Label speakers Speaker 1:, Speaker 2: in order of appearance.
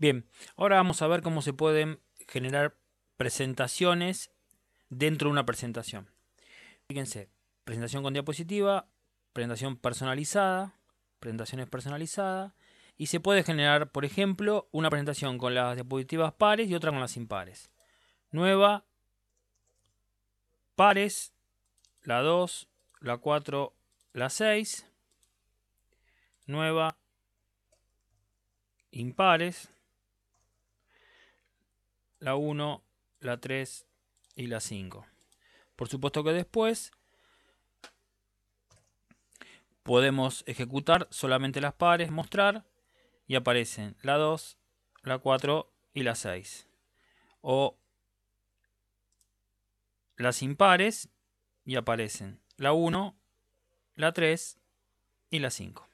Speaker 1: Bien, ahora vamos a ver cómo se pueden generar presentaciones dentro de una presentación. Fíjense, presentación con diapositiva, presentación personalizada, presentaciones personalizadas, y se puede generar, por ejemplo, una presentación con las diapositivas pares y otra con las impares. Nueva, pares, la 2, la 4, la 6, nueva, impares, la 1, la 3 y la 5. Por supuesto que después podemos ejecutar solamente las pares, mostrar y aparecen la 2, la 4 y la 6. O las impares y aparecen la 1, la 3 y la 5.